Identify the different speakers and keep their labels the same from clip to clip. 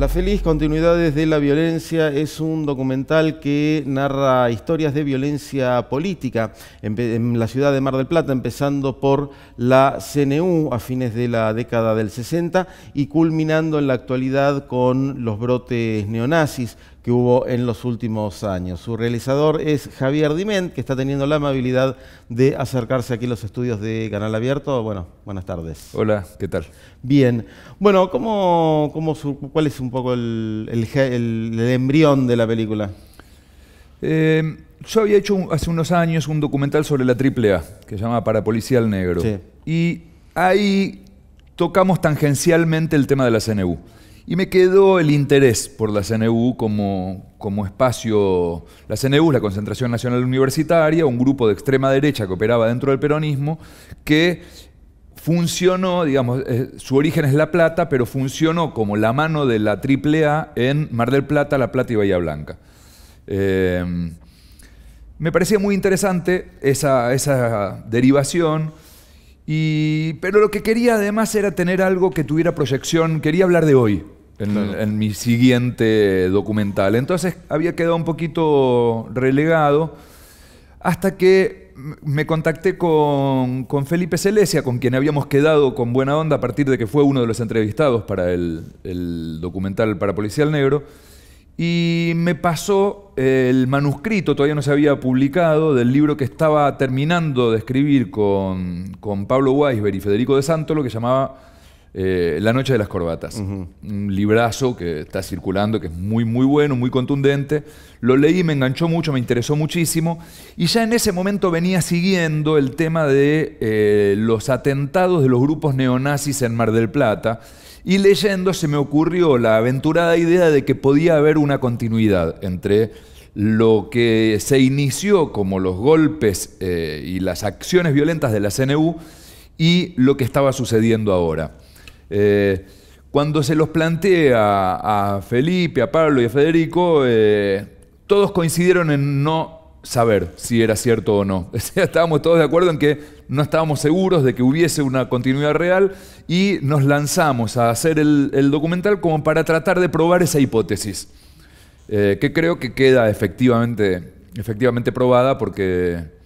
Speaker 1: La feliz continuidad de la violencia es un documental que narra historias de violencia política en, en, la ciudad de Mar del Plata, empezando por la CNU a fines de la década del 60 y culminando en la actualidad con los brotes neonazis, que hubo en los últimos años. Su realizador es Javier Diment, que está teniendo la amabilidad de acercarse aquí a los estudios de Canal Abierto. Bueno, buenas tardes. Hola, ¿qué tal? Bien. Bueno, ¿cómo, cómo ¿cuál es un poco el, el,
Speaker 2: embrión de la película? Eh, yo había hecho hace unos años un documental sobre la AAA, que se llama Para Policial Negro. Y ahí tocamos tangencialmente el tema de la CNU. Y me quedó el interés por la CNU como, espacio. La CNU es la Concentración Nacional Universitaria, un grupo de extrema derecha que operaba dentro del peronismo, que funcionó, digamos, eh, su origen es La Plata, pero funcionó como la mano de la AAA en Mar del Plata, La Plata y Bahía Blanca. Eh, me parecía muy interesante esa, esa derivación pero lo que quería además era tener algo que tuviera proyección. Quería hablar de hoy, en, mi siguiente documental. Entonces había quedado un poquito relegado hasta que me contacté con, Felipe Celesia, con quien habíamos quedado con buena onda a partir de que fue uno de los entrevistados para el, el documental para Policial Negro y me pasó eh, el manuscrito, todavía no se había publicado, del libro que estaba terminando de escribir con, Pablo Weisberg y Federico de lo que llamaba eh, La Noche de las Corbatas. Un librazo que está circulando, que es muy, muy bueno, muy contundente. Lo leí, me enganchó mucho, me interesó muchísimo. Y ya en ese momento venía siguiendo el tema de eh, los atentados de los grupos neonazis en Mar del Plata y leyendo se me ocurrió la aventurada idea de que podía haber una continuidad entre lo que se inició como los golpes eh, y las acciones violentas de la CNU y lo que estaba sucediendo ahora. Eh, cuando se los planteé a, Felipe, a Pablo y a Federico, eh, todos coincidieron en no saber si era cierto o no. Estábamos todos de acuerdo en que no estábamos seguros de que hubiese una continuidad real y nos lanzamos a hacer el, documental como para tratar de probar esa hipótesis, eh, que creo que queda efectivamente, efectivamente probada porque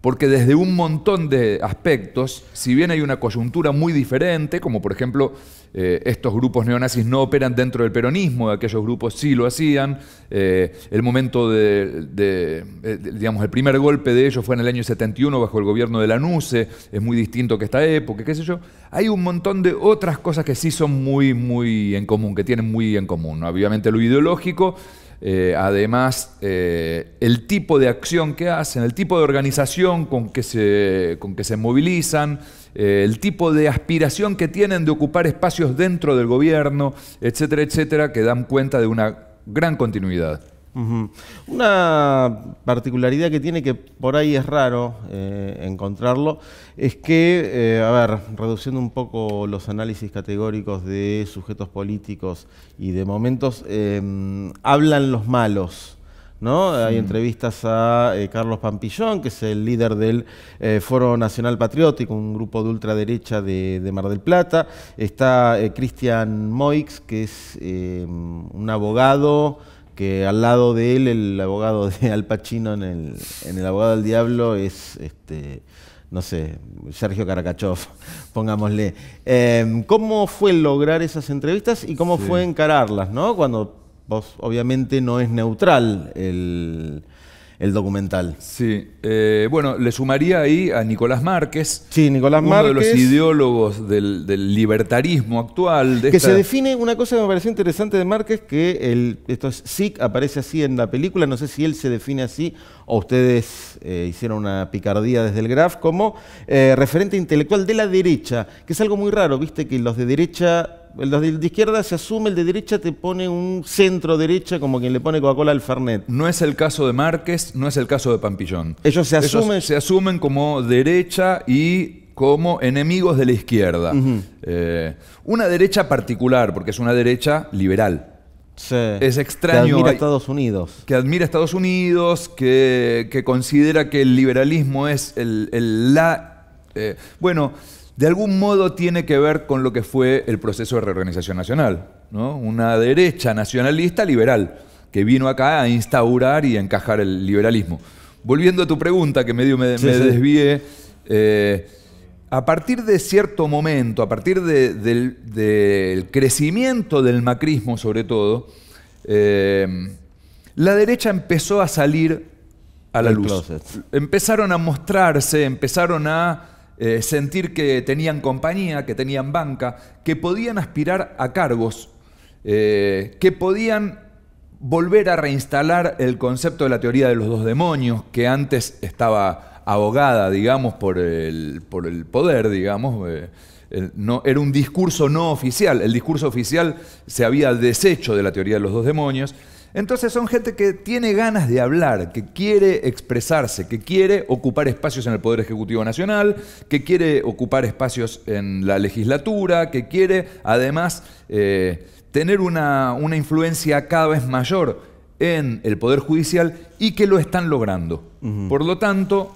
Speaker 2: porque desde un montón de aspectos, si bien hay una coyuntura muy diferente, como por ejemplo eh, estos grupos neonazis no operan dentro del peronismo, aquellos grupos sí lo hacían. Eh, el momento eh, de, digamos, el primer golpe de ellos fue en el año 71 bajo el gobierno de la NUCE es muy distinto que esta época, qué sé yo. Hay un montón de otras cosas que sí son muy, muy en común, que tienen muy en común. Obviamente lo ideológico, además, el tipo de acción que hacen, el tipo de organización con que con que se movilizan, eh, el tipo de aspiración que tienen de ocupar espacios dentro del gobierno, etcétera, etcétera, que dan cuenta de una gran continuidad. Una particularidad que tiene que por ahí es
Speaker 1: raro eh, encontrarlo, es que, eh, a ver, reduciendo un poco los análisis categóricos de sujetos políticos y de momentos, hablan los malos hay entrevistas a eh, Carlos Pampillón, que es el líder del eh, Foro Nacional Patriótico, un grupo de ultraderecha de, Mar del Plata. Está eh, Cristian Moix, que es un abogado que al lado de él, el abogado de Al Pacino en el, Abogado del Diablo es... Este, no sé, Sergio Caracachov, pongámosle. Em, ¿Cómo fue lograr esas entrevistas y cómo fue encararlas, ¿no? Cuando obviamente, no es neutral el, documental. Sí. Eh,
Speaker 2: bueno, le sumaría ahí a Nicolás Márquez. Sí, Nicolás uno Márquez. Uno de los ideólogos del, libertarismo actual. que se define una cosa que me pareció interesante de Márquez, que el, esto
Speaker 1: es aparece así en la película. No sé si él se define así o ustedes eh, hicieron una picardía desde el Graf como eh, referente intelectual de la derecha, que es algo muy raro, viste, que los de derecha el de izquierda se asume, el de derecha te pone un centro derecha
Speaker 2: como quien le pone Coca-Cola al Fernet. No es el caso de Márquez, no es el caso de Pampillón. Ellos se asumen. se asumen como derecha y como enemigos de la izquierda. Eh, una derecha particular, porque es una derecha liberal. Sí, es extraño. Que admira a Estados Unidos. Que admira a Estados Unidos, que, considera que el liberalismo es el, la. Eh, bueno de algún modo tiene que ver con lo que fue el proceso de reorganización nacional. ¿no? Una derecha nacionalista liberal que vino acá a instaurar y encajar el liberalismo. Volviendo a tu pregunta, que medio me, sí, desvié, eh, a partir de cierto momento, a partir del, crecimiento del macrismo sobre todo, eh, la derecha empezó a salir a la luz. Empezaron a mostrarse, empezaron a eh, sentir que tenían compañía, que tenían banca, que podían aspirar a cargos, eh, que podían volver a reinstalar el concepto de la teoría de los dos demonios, que antes estaba abogada, digamos, por el, poder, digamos. Eh, no, era un discurso no oficial, el discurso oficial se había deshecho de la teoría de los dos demonios, entonces son gente que tiene ganas de hablar, que quiere expresarse, que quiere ocupar espacios en el Poder Ejecutivo Nacional, que quiere ocupar espacios en la legislatura, que quiere además eh, tener una, influencia cada vez mayor en el Poder Judicial y que lo están logrando. Por lo tanto,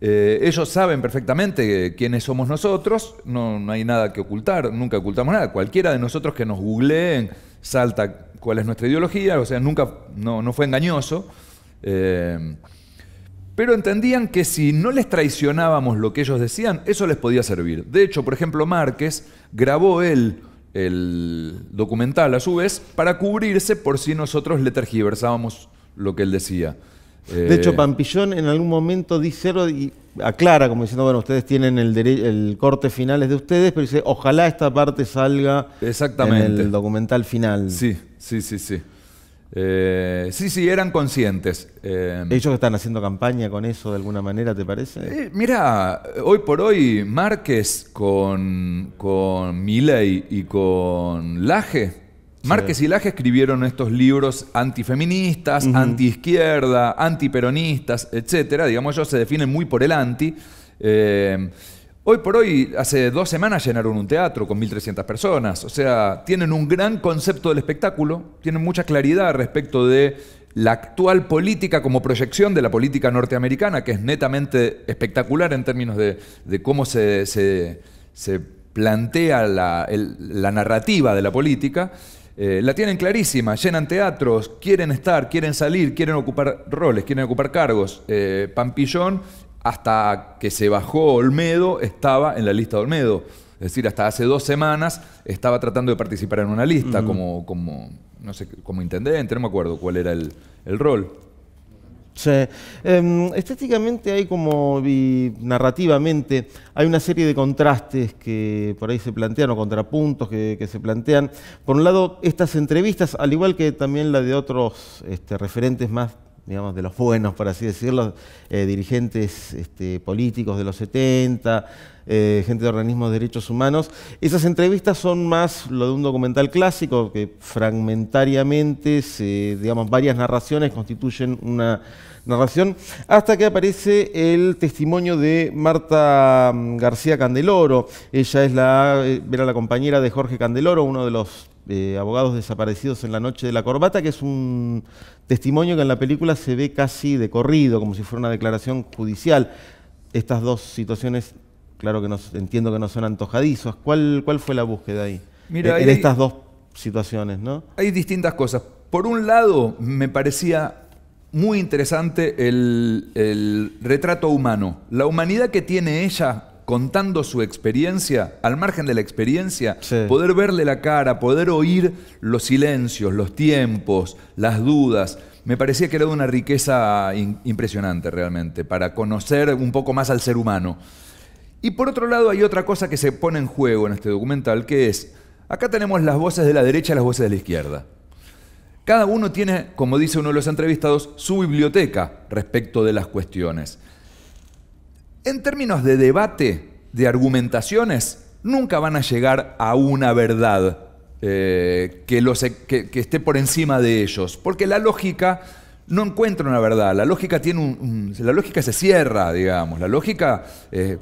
Speaker 2: eh, ellos saben perfectamente quiénes somos nosotros, no, no, hay nada que ocultar, nunca ocultamos nada. Cualquiera de nosotros que nos googleen salta cuál es nuestra ideología, o sea, nunca, no, fue engañoso. Eh, pero entendían que si no les traicionábamos lo que ellos decían, eso les podía servir. De hecho, por ejemplo, Márquez grabó él el documental a su vez para cubrirse por si nosotros le tergiversábamos lo que él decía. De hecho, eh, Pampillón en algún momento dice
Speaker 1: y aclara, como diciendo, bueno, ustedes tienen el, corte final de ustedes, pero dice, ojalá esta parte salga Exactamente. el documental final. Sí, sí, sí, sí. Eh, sí, sí, eran conscientes. Eh. ¿Ellos están haciendo campaña con eso de alguna manera, te parece?
Speaker 2: mira, hoy por hoy Márquez con, con Miley y con Laje Márquez y Laje escribieron estos libros antifeministas, anti antiizquierda, antiperonistas, etc. Digamos, ellos se definen muy por el anti. Eh, hoy por hoy, hace dos semanas llenaron un teatro con 1.300 personas. O sea, tienen un gran concepto del espectáculo, tienen mucha claridad respecto de la actual política como proyección de la política norteamericana, que es netamente espectacular en términos de, cómo se, plantea la narrativa de la política. Eh, la tienen clarísima, llenan teatros, quieren estar, quieren salir, quieren ocupar roles, quieren ocupar cargos. Eh, Pampillón, hasta que se bajó Olmedo, estaba en la lista de Olmedo. Es decir, hasta hace dos semanas estaba tratando de participar en una lista como, como, no sé, como intendente, no me acuerdo cuál era el, el rol. Sí. Em, estéticamente hay como,
Speaker 1: y narrativamente, hay una serie de contrastes que por ahí se plantean, o contrapuntos que, se plantean. Por un lado, estas entrevistas, al igual que también la de otros este, referentes más digamos, de los buenos, por así decirlo, eh, dirigentes este, políticos de los 70, eh, gente de organismos de derechos humanos. Esas entrevistas son más lo de un documental clásico, que fragmentariamente, se, digamos, varias narraciones constituyen una narración, hasta que aparece el testimonio de Marta mm, García Candeloro. Ella es la, eh, era la compañera de Jorge Candeloro, uno de los eh, abogados desaparecidos en la noche de la corbata, que es un testimonio que en la película se ve casi de corrido, como si fuera una declaración judicial. Estas dos situaciones, claro que entiendo que no son antojadizos. ¿Cuál, fue
Speaker 2: la búsqueda ahí? Eh, en, estas dos situaciones, ¿no? Hay distintas cosas. Por un lado, me parecía muy interesante el retrato humano. La humanidad que tiene ella contando su experiencia, al margen de la experiencia, poder verle la cara, poder oír los silencios, los tiempos, las dudas. Me parecía que era una riqueza impresionante realmente, para conocer un poco más al ser humano. Y por otro lado hay otra cosa que se pone en juego en este documental, que es, acá tenemos las voces de la derecha y las voces de la izquierda. Cada uno tiene, como dice uno de los entrevistados, su biblioteca respecto de las cuestiones en términos de debate, de argumentaciones, nunca van a llegar a una verdad eh, e, que, esté por encima de ellos, porque la lógica no encuentra una verdad, la lógica, tiene la lógica se cierra, digamos, la lógica, eh,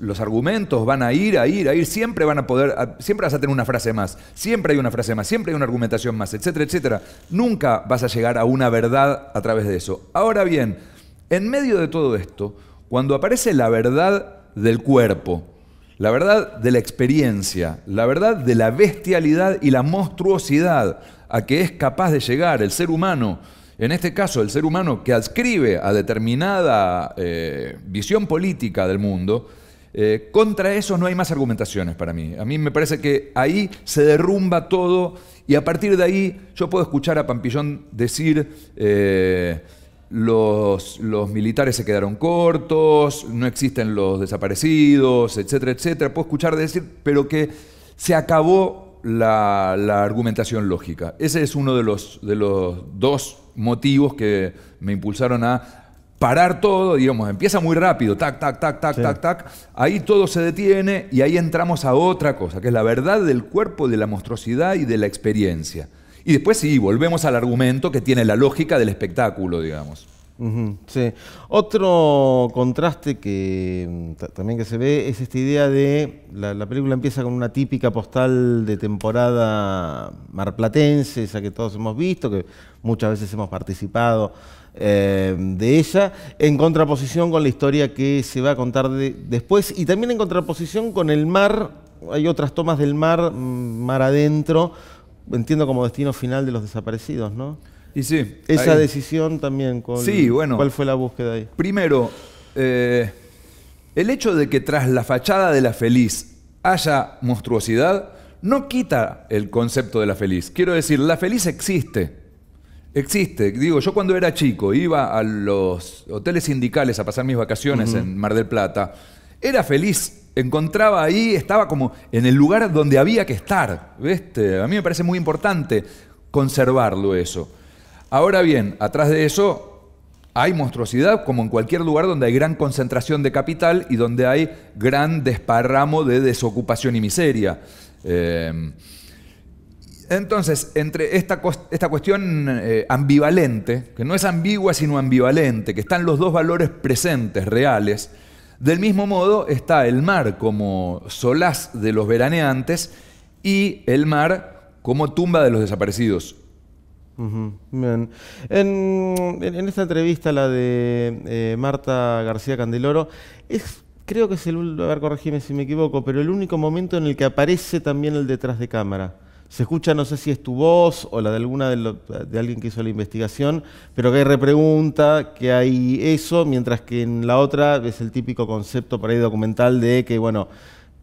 Speaker 2: los argumentos van a ir, a ir, a ir, siempre van a poder, siempre vas a tener una frase más, siempre hay una frase más, siempre hay una argumentación más, etcétera, etcétera. Nunca vas a llegar a una verdad a través de eso. Ahora bien, en medio de todo esto, cuando aparece la verdad del cuerpo, la verdad de la experiencia, la verdad de la bestialidad y la monstruosidad a que es capaz de llegar el ser humano, en este caso, el ser humano que adscribe a determinada eh, visión política del mundo, eh, contra eso no hay más argumentaciones para mí. A mí me parece que ahí se derrumba todo y a partir de ahí yo puedo escuchar a Pampillón decir... Eh, los, militares se quedaron cortos, no existen los desaparecidos, etcétera, etcétera. Puedo escuchar decir, pero que se acabó la, argumentación lógica. Ese es uno de los, de los dos motivos que me impulsaron a parar todo, digamos, empieza muy rápido, tac, tac, tac, tac, tac, tac, ahí todo se detiene y ahí entramos a otra cosa, que es la verdad del cuerpo, de la monstruosidad y de la experiencia. Y después sí, volvemos al argumento que tiene la lógica del espectáculo, digamos. sí. Otro contraste
Speaker 1: que mm, también que se ve es esta idea de la, película empieza con una típica postal de temporada marplatense, esa que todos hemos visto, que muchas veces hemos participado eh, de ella, en contraposición con la historia que se va a contar después y también en contraposición con el mar. Hay otras tomas del mar, mm, mar adentro, entiendo como destino final de los desaparecidos, ¿no? Y sí. Esa decisión también, con, ¿cuál fue la búsqueda ahí?
Speaker 2: Primero, eh, el hecho de que tras la fachada de la feliz haya monstruosidad no quita el concepto de la feliz. Quiero decir, la feliz existe. Existe. Digo, yo cuando era chico iba a los hoteles sindicales a pasar mis vacaciones en Mar del Plata era feliz, encontraba ahí, estaba como en el lugar donde había que estar. A mí me parece muy importante conservarlo eso. Ahora bien, atrás de eso hay monstruosidad, como en cualquier lugar donde hay gran concentración de capital y donde hay gran desparramo de desocupación y miseria. Em, entonces, entre esta, esta cuestión eh, ambivalente, que no es ambigua sino ambivalente, que están los dos valores presentes, reales, del mismo modo está el mar como solaz de los veraneantes y el mar como tumba de los desaparecidos. En,
Speaker 1: esta entrevista, la de eh, Marta García Candeloro, es, creo que es el, si me equivoco, pero el único momento en el que aparece también el detrás de cámara se escucha, no sé si es tu voz o la de alguna de, de alguien que hizo la investigación, pero que hay repregunta, que hay eso, mientras que en la otra es el típico concepto para ahí documental de que, bueno,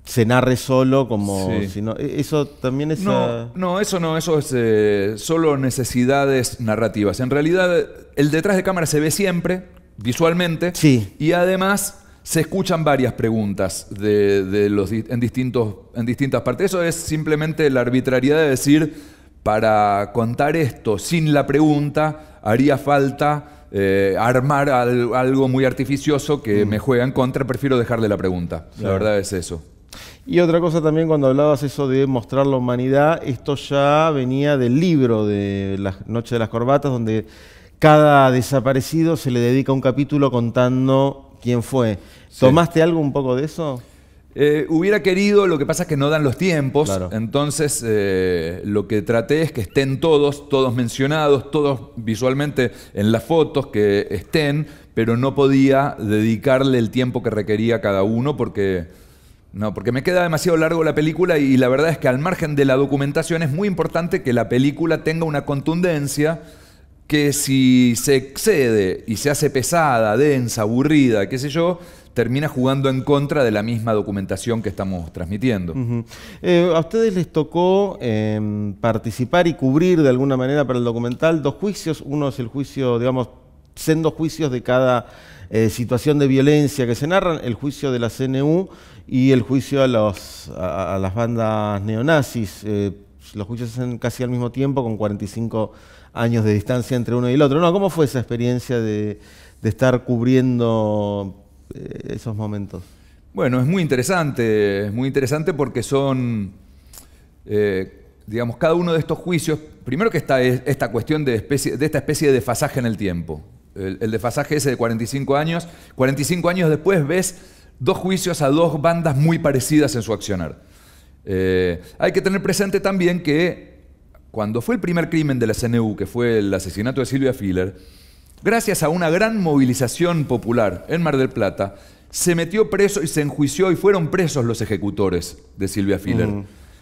Speaker 1: se narre solo como si no, e-, eso también es no,
Speaker 2: eso no eso es eh, solo necesidades narrativas en realidad el detrás de cámara se ve siempre visualmente sí y además se escuchan varias preguntas de, los, en, distintos, en distintas partes. Eso es simplemente la arbitrariedad de decir, para contar esto sin la pregunta, haría falta eh, armar algo muy artificioso que mm. me juega en contra, prefiero dejarle la pregunta. La verdad es eso.
Speaker 1: Y otra cosa también cuando hablabas eso de mostrar la humanidad, esto ya venía del libro de La Noche de las Corbatas, donde cada desaparecido se le dedica un capítulo contando quién fue. ¿Tomaste algo un poco de eso?
Speaker 2: Eh, hubiera querido, lo que pasa es que no dan los tiempos, entonces eh, lo que traté es que estén todos, todos mencionados, todos visualmente en las fotos, que estén, pero no podía dedicarle el tiempo que requería cada uno porque... No, porque me queda demasiado largo la película y la verdad es que al margen de la documentación es muy importante que la película tenga una contundencia que si se excede y se hace pesada, densa, aburrida, qué sé yo, termina jugando en contra de la misma documentación que estamos transmitiendo. Eh, a
Speaker 1: ustedes les tocó em, participar y cubrir de alguna manera para el documental dos juicios. Uno es el juicio, digamos, sendos juicios de cada eh, situación de violencia que se narran, el juicio de la CNU y el juicio a, los, a, a las bandas neonazis. Eh, los juicios se hacen casi al mismo tiempo con 45 años de distancia entre uno y el otro. ¿cómo fue esa experiencia de, estar cubriendo eh, esos momentos?
Speaker 2: Bueno, es muy interesante, es muy interesante porque son, eh, digamos, cada uno de estos juicios, primero que está esta cuestión de, de esta especie de desfasaje en el tiempo, el, desfasaje ese de 45 años, 45 años después ves dos juicios a dos bandas muy parecidas en su accionar. Eh, hay que tener presente también que cuando fue el primer crimen de la CNU, que fue el asesinato de Silvia Filler, gracias a una gran movilización popular en Mar del Plata, se metió preso y se enjuició y fueron presos los ejecutores de Silvia Filler.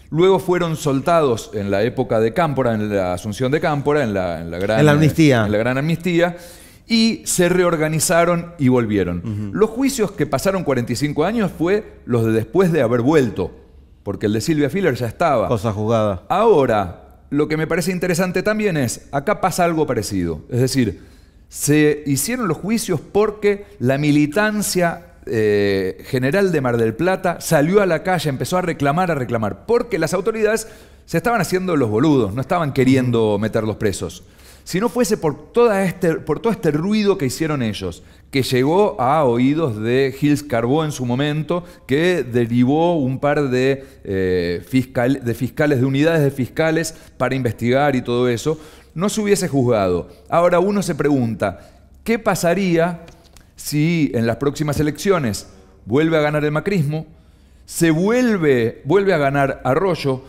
Speaker 2: Luego fueron soltados en la época de Cámpora, en la asunción de Cámpora, en la, la gran, amnistía. y se reorganizaron y volvieron. Los juicios que pasaron 45 años fue los de después de haber vuelto, porque el de Silvia Filler ya estaba. Cosa jugada. Ahora, lo que me parece interesante también es, acá pasa algo parecido. Es decir, se hicieron los juicios porque la militancia eh, general de Mar del Plata salió a la calle, empezó a reclamar, a reclamar, porque las autoridades se estaban haciendo los boludos, no estaban queriendo meter los presos. Si no fuese por, toda este, por todo este ruido que hicieron ellos, que llegó a oídos de Gilles Carbó en su momento, que derivó un par de, eh, fiscal, de fiscales, de unidades de fiscales para investigar y todo eso, no se hubiese juzgado. Ahora uno se pregunta, ¿qué pasaría si en las próximas elecciones vuelve a ganar el macrismo? Se vuelve, vuelve a ganar Arroyo,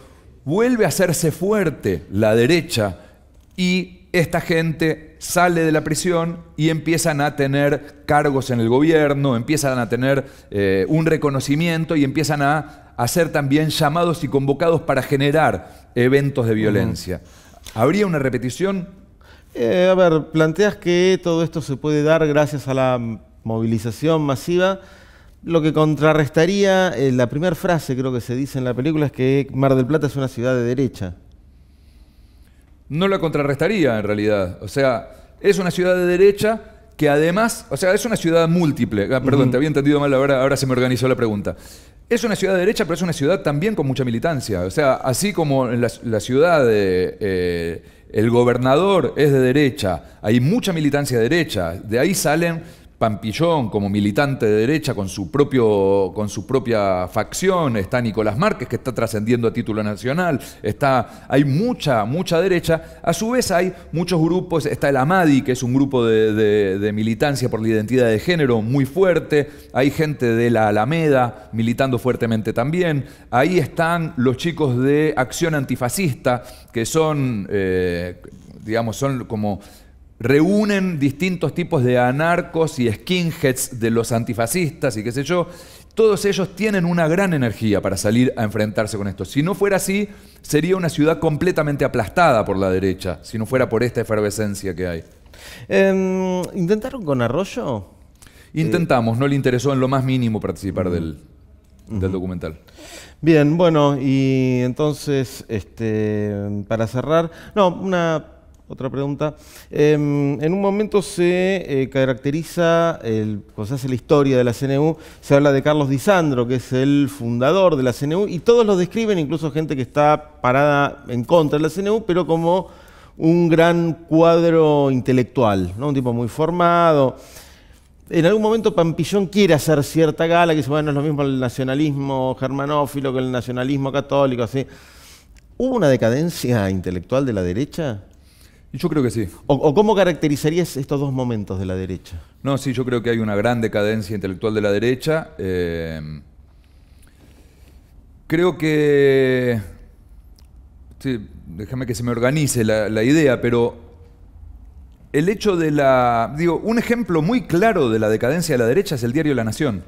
Speaker 2: vuelve a hacerse fuerte la derecha y esta gente sale de la prisión y empiezan a tener cargos en el gobierno, empiezan a tener eh, un reconocimiento y empiezan a, ser también llamados y convocados para generar eventos de violencia. ¿Habría una repetición? Eh,
Speaker 1: a ver, planteas que todo esto se puede dar gracias a la movilización masiva. Lo que contrarrestaría, eh, la primera frase creo que se dice en la película es que Mar del Plata es una ciudad de derecha
Speaker 2: no la contrarrestaría en realidad. O sea, es una ciudad de derecha que además, o sea, es una ciudad múltiple. Ah, perdón, te había entendido mal, ahora, ahora se me organizó la pregunta. Es una ciudad de derecha, pero es una ciudad también con mucha militancia. O sea, así como en la, ciudad eh, el gobernador es de derecha, hay mucha militancia derecha, de ahí salen Pampillón como militante de derecha con su, propio, con su propia facción, está Nicolás Márquez que está trascendiendo a título nacional, está, hay mucha, mucha derecha, a su vez hay muchos grupos, está el AMADI que es un grupo de, militancia por la identidad de género muy fuerte, hay gente de la Alameda militando fuertemente también, ahí están los chicos de Acción Antifascista que son, eh, digamos, son como reúnen distintos tipos de anarcos y skinheads de los antifascistas y qué sé yo. Todos ellos tienen una gran energía para salir a enfrentarse con esto. Si no fuera así, sería una ciudad completamente aplastada por la derecha, si no fuera por esta efervescencia que hay. Em, ¿Intentaron con Arroyo? Intentamos, no le interesó en lo más mínimo participar del, documental.
Speaker 1: Bien, bueno, y entonces, este, para cerrar, no, una otra pregunta. Em, en un momento se eh, caracteriza, el, cuando se hace la historia de la CNU, se habla de Carlos Disandro, que es el fundador de la CNU, y todos lo describen, incluso gente que está parada en contra de la CNU, pero como un gran cuadro intelectual, ¿no? un tipo muy formado. En algún momento Pampillón quiere hacer cierta gala, que dice, bueno, es lo mismo el nacionalismo germanófilo que el nacionalismo católico, así. ¿Hubo una decadencia intelectual de la derecha? Yo creo que sí. O, cómo caracterizarías estos dos momentos de la derecha?
Speaker 2: No, sí, yo creo que hay una gran decadencia intelectual de la derecha. Eh, creo que... déjame que se me organice la, la idea, pero el hecho de la... Digo, un ejemplo muy claro de la decadencia de la derecha es el diario La Nación.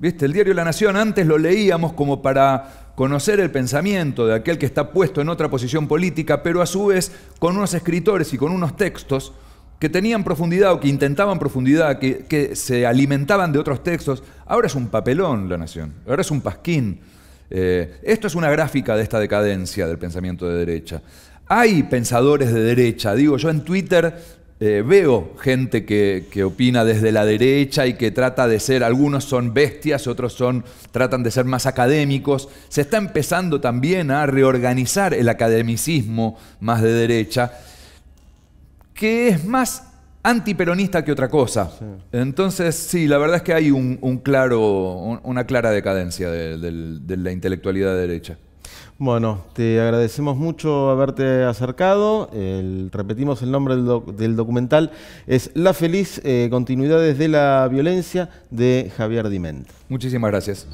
Speaker 2: ¿Viste? El diario La Nación antes lo leíamos como para conocer el pensamiento de aquel que está puesto en otra posición política, pero a su vez con unos escritores y con unos textos que tenían profundidad o que intentaban profundidad, que, se alimentaban de otros textos. Ahora es un papelón La Nación, ahora es un pasquín. Eh, esto es una gráfica de esta decadencia del pensamiento de derecha. Hay pensadores de derecha, digo, yo en Twitter eh, veo gente que, opina desde la derecha y que trata de ser, algunos son bestias, otros son, tratan de ser más académicos. Se está empezando también a reorganizar el academicismo más de derecha, que es más antiperonista que otra cosa. Entonces, sí, la verdad es que hay un, claro, una clara decadencia de, la intelectualidad derecha.
Speaker 1: Bueno, te agradecemos mucho haberte acercado. repetimos el nombre del, documental. Es La Feliz, eh, Continuidades de la Violencia de Javier Diment. Muchísimas gracias.